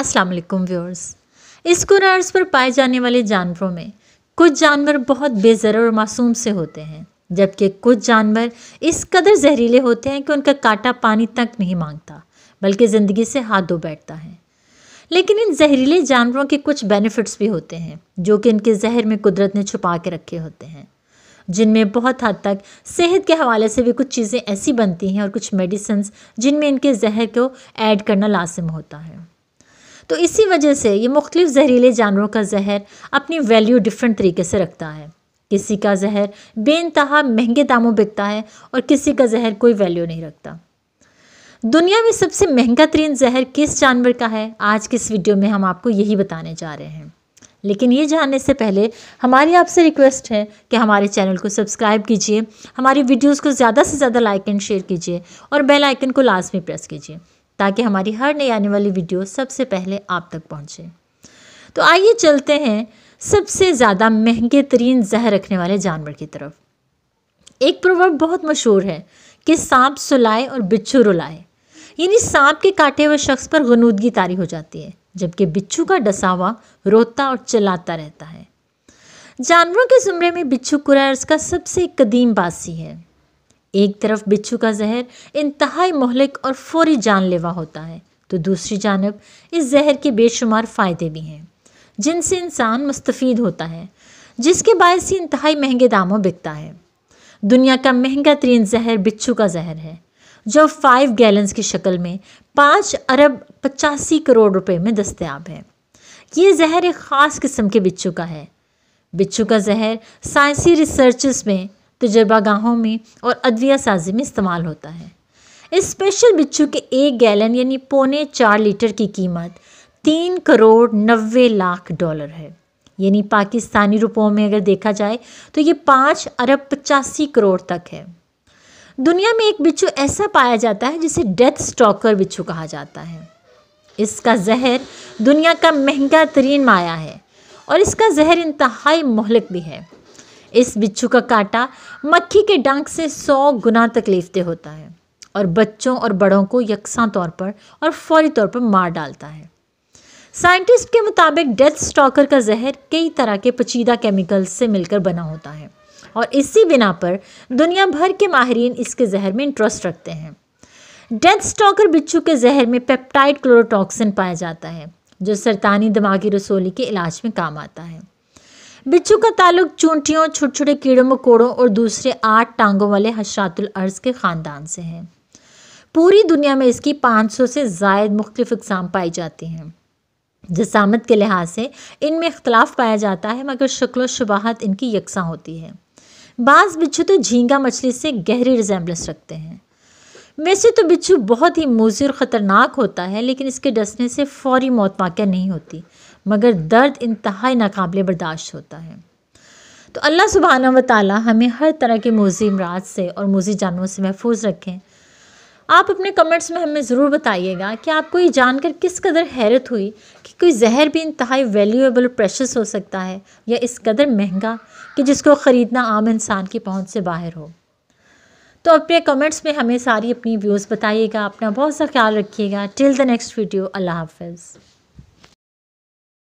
अस्सलाम वालेकुम व्यूअर्स इस कुरान पर पाए जाने वाले जानवरों में कुछ जानवर बहुत बेजर और मासूम से होते हैं जबकि कुछ जानवर इस कदर जहरीले होते हैं कि उनका कांटा पानी तक नहीं मांगता बल्कि ज़िंदगी से हाथ धो बैठता है लेकिन इन जहरीले जानवरों के कुछ बेनिफिट्स भी होते हैं जो कि इनके जहर में कुदरत ने छुपा के रखे होते हैं जिनमें बहुत हद तक सेहत के हवाले से भी कुछ चीज़ें ऐसी बनती हैं और कुछ मेडिसन्स जिनमें इनके जहर को ऐड करना लाजिम होता है तो इसी वजह से ये मुख्तलिफ जहरीले जानवरों का जहर अपनी वैल्यू डिफरेंट तरीके से रखता है किसी का जहर बेानतहा महंगे दामों बिकता है और किसी का जहर कोई वैल्यू नहीं रखता दुनिया में सबसे महंगा तरीन जहर किस जानवर का है आज के इस वीडियो में हम आपको यही बताने जा रहे हैं लेकिन ये जानने से पहले हमारी आपसे रिक्वेस्ट है कि हमारे चैनल को सब्सक्राइब कीजिए हमारी वीडियोस को ज़्यादा से ज़्यादा लाइक एंड शेयर कीजिए और बेल आइकन को लाजमी प्रेस कीजिए ताकि हमारी हर नई आने वाली वीडियो सबसे पहले आप तक पहुंचे तो आइए चलते हैं सबसे ज़्यादा महंगे तरीन जहर रखने वाले जानवर की तरफ एक प्रोवर्ब बहुत मशहूर है कि सांप सुलाए और बिच्छू रुलाए यानी सांप के काटे हुए शख्स पर गनूदगी तारी हो जाती है जबकि बिच्छू का डसावा रोता और चलाता रहता है जानवरों के ज़ुमरे में बिच्छू कुरैर्स का सबसे कदीम बासी है एक तरफ बिच्छू का जहर इंतहाई मोहलिक और फौरी जानलेवा होता है तो दूसरी जानब इस जहर के बेशुमार फ़ायदे भी हैं जिनसे इंसान मुस्तफ़ होता है जिसके बायस ही इंतहाई महंगे दामों बिकता है दुनिया का महंगा तरीन जहर बिच्छू का जहर है जो फाइव गैलन्स की शक्ल में पाँच अरब पचासी करोड़ रुपए में दस्तियाब है ये जहर एक ख़ास किस्म के बिच्छू का है बिच्छू का जहर साइंसी रिसर्च में तजर्बा गाहों में और अदविया साजी में इस्तेमाल होता है इस स्पेशल बिच्छू के एक गैलन यानी पौने चार लीटर की कीमत तीन करोड़ नब्बे लाख डॉलर है यानी पाकिस्तानी रुपयों में अगर देखा जाए तो ये पाँच अरब पचासी करोड़ तक है दुनिया में एक बिच्छू ऐसा पाया जाता है जिसे डेथ स्टॉकर बिच्छू कहा जाता है इसका जहर दुनिया का महंगा तरीन माया है और इसका जहर इंतहाई मोहलक भी है इस बिच्छू का कांटा मक्खी के डंक से सौ गुना तकलीफ दे होता है और बच्चों और बड़ों को यकसा तौर पर और फौरी तौर पर मार डालता है साइंटिस्ट के मुताबिक डेथ स्टॉकर का जहर कई तरह के पचीदा केमिकल्स से मिलकर बना होता है और इसी बिना पर दुनिया भर के माहरीन इसके जहर में इंटरेस्ट रखते हैं डेथ स्टॉकर बिच्छू के जहर में पेप्टाइड क्लोरोटॉक्सिन पाया जाता है जो सरतानी दिमागी रसोली के इलाज में काम आता है बिच्छू का ताल्लुक चूंटियों छोटे छोटे कीड़ों मकोड़ों और दूसरे आठ टांगों वाले हशातुल अर्ज के ख़ानदान से हैं पूरी दुनिया में इसकी 500 से जायद मुख्तफ अकसाम पाई जाती हैं जसामत के लिहाज से इनमें इख्तलाफ पाया जाता है मगर शक्ल शबाहत इनकी यकसा होती है बाज़ बिच्छू तो झींगा मछली से गहरी रिजेम्बलेंस रखते हैं वैसे तो बिच्छू बहुत ही मोजी और ख़तरनाक होता है लेकिन इसके डसने से फौरी मौत वाक़ नहीं होती मगर दर्द इंतहाई नाकबले बर्दाश्त होता है तो अल्लाह सुबहाना व ताली हमें हर तरह के मोजी अमराज से और मोजी जानवरों से महफूज रखें आप अपने कमेंट्स में हमें ज़रूर बताइएगा कि आपको ये जानकर किस कदर हैरत हुई कि कोई जहर भी इंतहाई वैल्यूएबल प्रेशस हो सकता है या इस कदर महंगा कि जिसको ख़रीदना आम इंसान की पहुंच से बाहर हो तो अपने कमेंट्स में हमें सारी अपनी व्यूज़ बताइएगा अपना बहुत सा ख्याल रखिएगा टिल द नेक्स्ट वीडियो अल्लाह हाफ